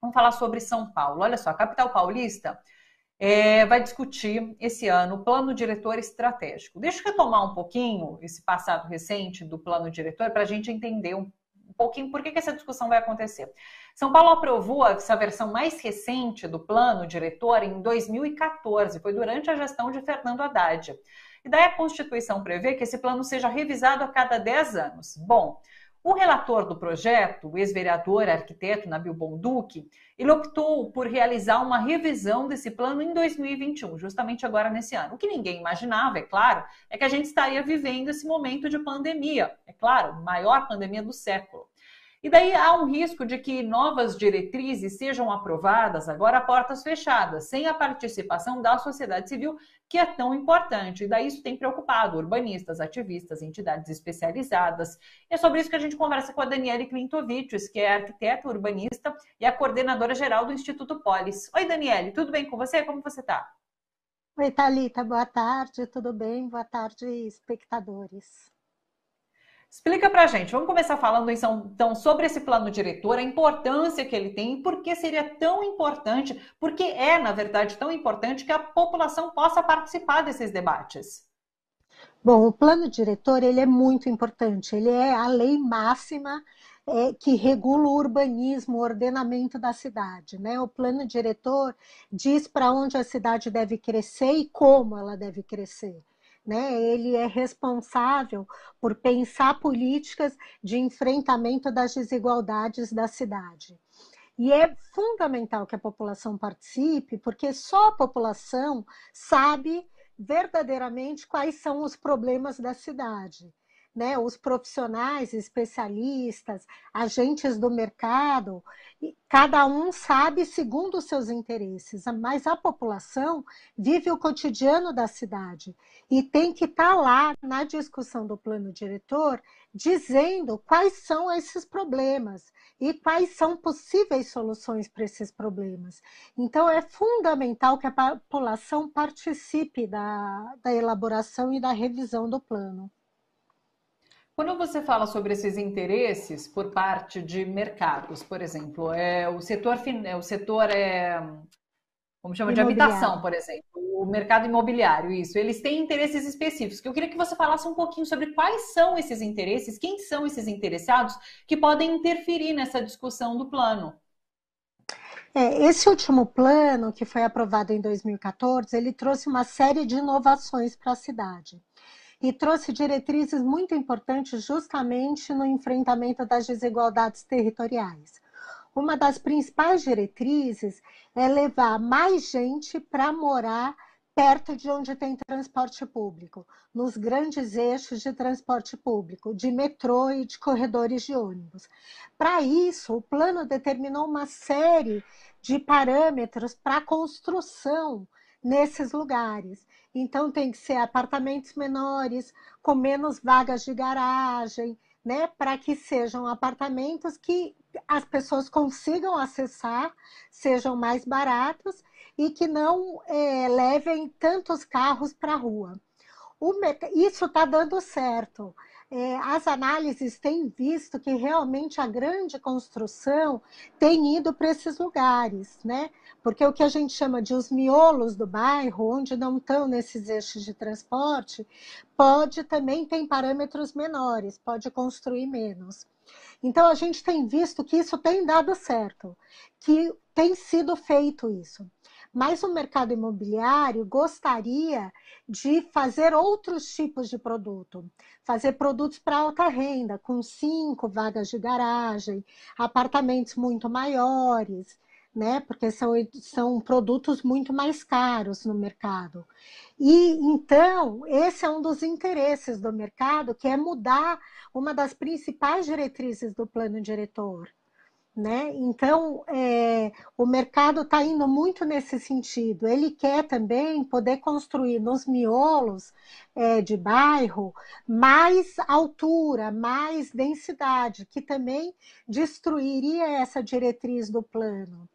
Vamos falar sobre São Paulo. Olha só, a capital paulista é, vai discutir esse ano o plano diretor estratégico. Deixa eu retomar um pouquinho esse passado recente do plano diretor para a gente entender um, um pouquinho por que, que, essa discussão vai acontecer. São Paulo aprovou essa versão mais recente do plano diretor em 2014, foi durante a gestão de Fernando Haddad. E daí a Constituição prevê que esse plano seja revisado a cada 10 anos. Bom, o relator do projeto, o ex-vereador arquiteto Nabil Bonduque, ele optou por realizar uma revisão desse plano em 2021, justamente agora nesse ano. O que ninguém imaginava, é claro, é que a gente estaria vivendo esse momento de pandemia, é claro, maior pandemia do século. E daí há um risco de que novas diretrizes sejam aprovadas agora a portas fechadas, sem a participação da sociedade civil, que é tão importante. E daí isso tem preocupado urbanistas, ativistas, entidades especializadas. E é sobre isso que a gente conversa com a Daniele Klintovites, que é arquiteta urbanista e a coordenadora geral do Instituto Polis. Oi, Daniele, tudo bem com você? Como você está? Oi, Thalita, boa tarde, tudo bem? Boa tarde, espectadores. Explica para a gente, vamos começar falando então, então sobre esse plano diretor, a importância que ele tem e por que seria tão importante, porque é, na verdade, tão importante que a população possa participar desses debates. Bom, o plano diretor ele é muito importante, ele é a lei máxima é, que regula o urbanismo, o ordenamento da cidade. Né? O plano diretor diz para onde a cidade deve crescer e como ela deve crescer né? Ele é responsável por pensar políticas de enfrentamento das desigualdades da cidade. E é fundamental que a população participe, porque só a população sabe verdadeiramente quais são os problemas da cidade né, os profissionais, especialistas, agentes do mercado, cada um sabe segundo os seus interesses, mas a população vive o cotidiano da cidade e tem que estar tá lá na discussão do plano diretor dizendo quais são esses problemas e quais são possíveis soluções para esses problemas. Então, é fundamental que a população participe da, da elaboração e da revisão do plano. Quando você fala sobre esses interesses por parte de mercados, por exemplo, é, o setor, é, o setor é, como chama de habitação, por exemplo, o mercado imobiliário, isso, eles têm interesses específicos. Eu queria que você falasse um pouquinho sobre quais são esses interesses, quem são esses interessados que podem interferir nessa discussão do plano. É, esse último plano, que foi aprovado em 2014, ele trouxe uma série de inovações para a cidade e trouxe diretrizes muito importantes justamente no enfrentamento das desigualdades territoriais. Uma das principais diretrizes é levar mais gente para morar perto de onde tem transporte público, nos grandes eixos de transporte público, de metrô e de corredores de ônibus. Para isso, o plano determinou uma série de parâmetros para a construção nesses lugares. Então tem que ser apartamentos menores, com menos vagas de garagem, né, para que sejam apartamentos que as pessoas consigam acessar, sejam mais baratos e que não é, levem tantos carros para a rua. Isso está dando certo é, as análises têm visto que realmente a grande construção tem ido para esses lugares, né? Porque o que a gente chama de os miolos do bairro, onde não estão nesses eixos de transporte, pode também tem parâmetros menores, pode construir menos. Então a gente tem visto que isso tem dado certo, que tem sido feito isso mas o mercado imobiliário gostaria de fazer outros tipos de produto, fazer produtos para alta renda, com cinco vagas de garagem, apartamentos muito maiores, né? Porque são, são produtos muito mais caros no mercado. E então, esse é um dos interesses do mercado, que é mudar uma das principais diretrizes do plano diretor né? Então, é, o mercado está indo muito nesse sentido. Ele quer também poder construir nos miolos é, de bairro mais altura, mais densidade, que também destruiria essa diretriz do plano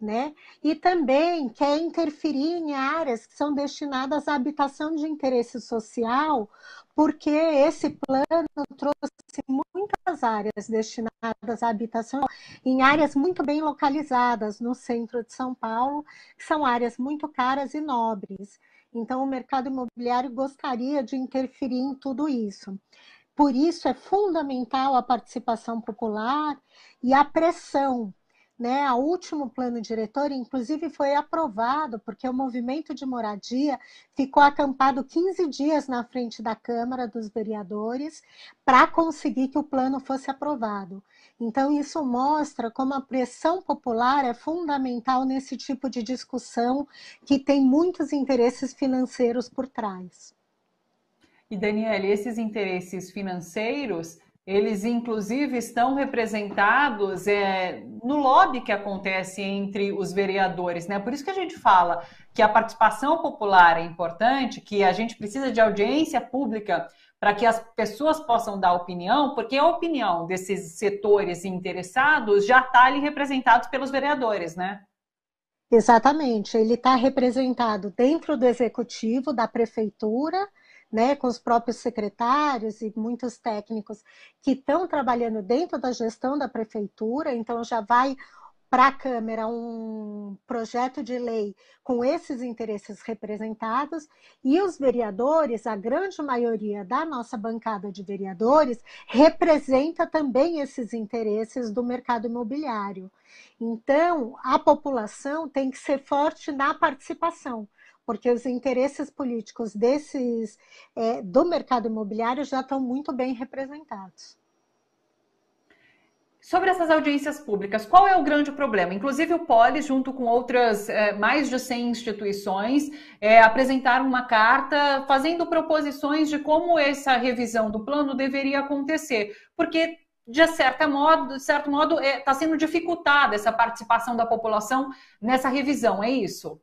né? E também quer interferir em áreas que são destinadas à habitação de interesse social, porque esse plano trouxe muitas áreas destinadas à habitação em áreas muito bem localizadas no centro de São Paulo, que são áreas muito caras e nobres. Então, o mercado imobiliário gostaria de interferir em tudo isso. Por isso, é fundamental a participação popular e a pressão né, último plano diretor, inclusive foi aprovado, porque o movimento de moradia ficou acampado 15 dias na frente da Câmara dos Vereadores para conseguir que o plano fosse aprovado. Então, isso mostra como a pressão popular é fundamental nesse tipo de discussão que tem muitos interesses financeiros por trás. E, Daniele, esses interesses financeiros eles, inclusive, estão representados é, no lobby que acontece entre os vereadores. Né? Por isso que a gente fala que a participação popular é importante, que a gente precisa de audiência pública para que as pessoas possam dar opinião, porque a opinião desses setores interessados já está ali representado pelos vereadores, né? Exatamente, ele está representado dentro do executivo da prefeitura né, com os próprios secretários e muitos técnicos que estão trabalhando dentro da gestão da prefeitura, então já vai para a Câmara um projeto de lei com esses interesses representados e os vereadores, a grande maioria da nossa bancada de vereadores, representa também esses interesses do mercado imobiliário. Então, a população tem que ser forte na participação porque os interesses políticos desses é, do mercado imobiliário já estão muito bem representados. Sobre essas audiências públicas, qual é o grande problema? Inclusive, o Poli, junto com outras é, mais de 100 instituições, é, apresentaram uma carta fazendo proposições de como essa revisão do plano deveria acontecer, porque de, certa modo, de certo modo, está é, tá sendo dificultada essa participação da população nessa revisão, é isso?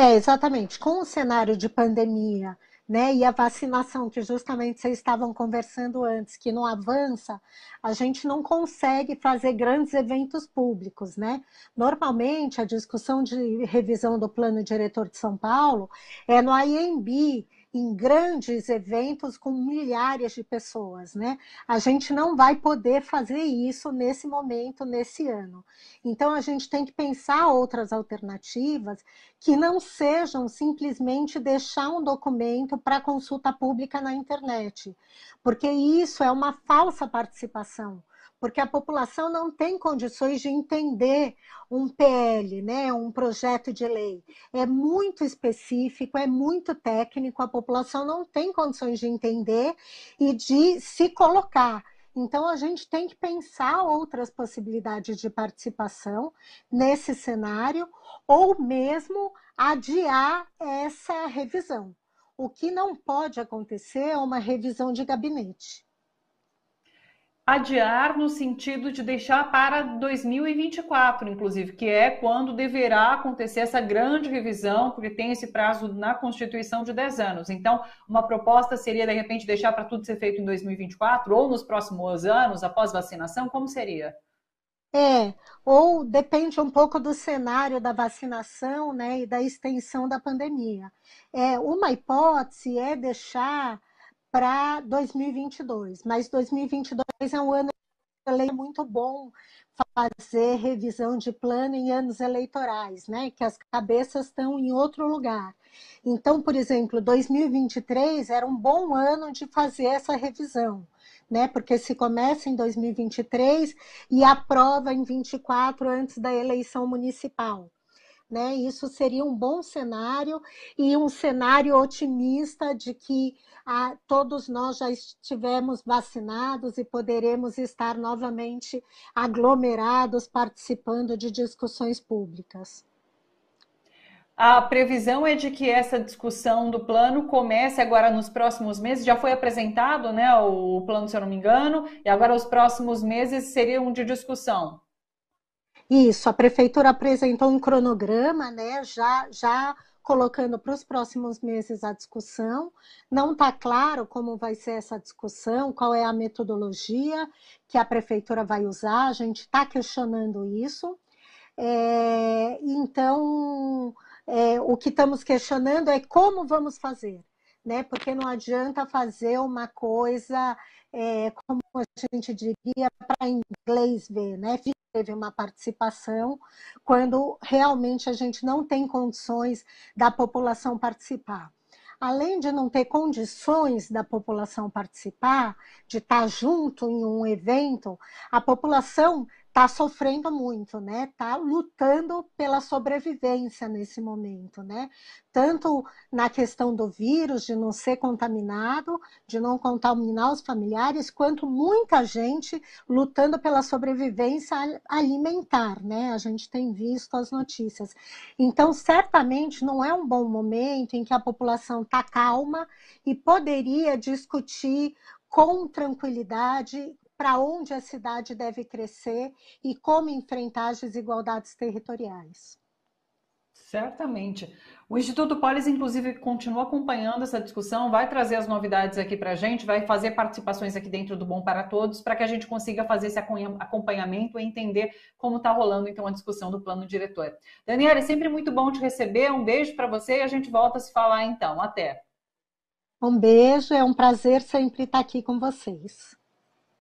É, exatamente. Com o cenário de pandemia, né, e a vacinação que justamente vocês estavam conversando antes, que não avança, a gente não consegue fazer grandes eventos públicos, né? Normalmente a discussão de revisão do plano diretor de São Paulo é no IMB, em grandes eventos com milhares de pessoas, né? A gente não vai poder fazer isso nesse momento, nesse ano. Então a gente tem que pensar outras alternativas que não sejam simplesmente deixar um documento para consulta pública na internet, porque isso é uma falsa participação porque a população não tem condições de entender um PL, né, um projeto de lei. É muito específico, é muito técnico, a população não tem condições de entender e de se colocar. Então, a gente tem que pensar outras possibilidades de participação nesse cenário, ou mesmo adiar essa revisão. O que não pode acontecer é uma revisão de gabinete adiar no sentido de deixar para 2024, inclusive, que é quando deverá acontecer essa grande revisão, porque tem esse prazo na Constituição de 10 anos. Então, uma proposta seria, de repente, deixar para tudo ser feito em 2024 ou nos próximos anos, após vacinação? Como seria? É, ou depende um pouco do cenário da vacinação né, e da extensão da pandemia. É, uma hipótese é deixar para 2022, mas 2022 é um ano é muito bom fazer revisão de plano em anos eleitorais, né? Que as cabeças estão em outro lugar. Então, por exemplo, 2023 era um bom ano de fazer essa revisão, né? Porque se começa em 2023 e aprova em 24 antes da eleição municipal. Né? Isso seria um bom cenário e um cenário otimista de que ah, todos nós já estivemos vacinados e poderemos estar novamente aglomerados participando de discussões públicas. A previsão é de que essa discussão do plano comece agora nos próximos meses. Já foi apresentado né, o plano, se eu não me engano, e agora os próximos meses seriam de discussão. Isso, a prefeitura apresentou um cronograma, né? Já, já colocando para os próximos meses a discussão. Não está claro como vai ser essa discussão, qual é a metodologia que a prefeitura vai usar, a gente está questionando isso. É, então, é, o que estamos questionando é como vamos fazer né? Porque não adianta fazer uma coisa, é, como a gente diria, para inglês ver, né? Teve uma participação quando realmente a gente não tem condições da população participar. Além de não ter condições da população participar, de estar junto em um evento, a população está sofrendo muito, né? Está lutando pela sobrevivência nesse momento, né? Tanto na questão do vírus, de não ser contaminado, de não contaminar os familiares, quanto muita gente lutando pela sobrevivência alimentar, né? A gente tem visto as notícias. Então, certamente não é um bom momento em que a população está calma e poderia discutir com tranquilidade para onde a cidade deve crescer e como enfrentar as desigualdades territoriais. Certamente. O Instituto Polis, inclusive, continua acompanhando essa discussão, vai trazer as novidades aqui para a gente, vai fazer participações aqui dentro do Bom para Todos, para que a gente consiga fazer esse acompanhamento e entender como está rolando, então, a discussão do plano diretor. Daniela, é sempre muito bom te receber, um beijo para você e a gente volta a se falar, então. Até. Um beijo, é um prazer sempre estar aqui com vocês.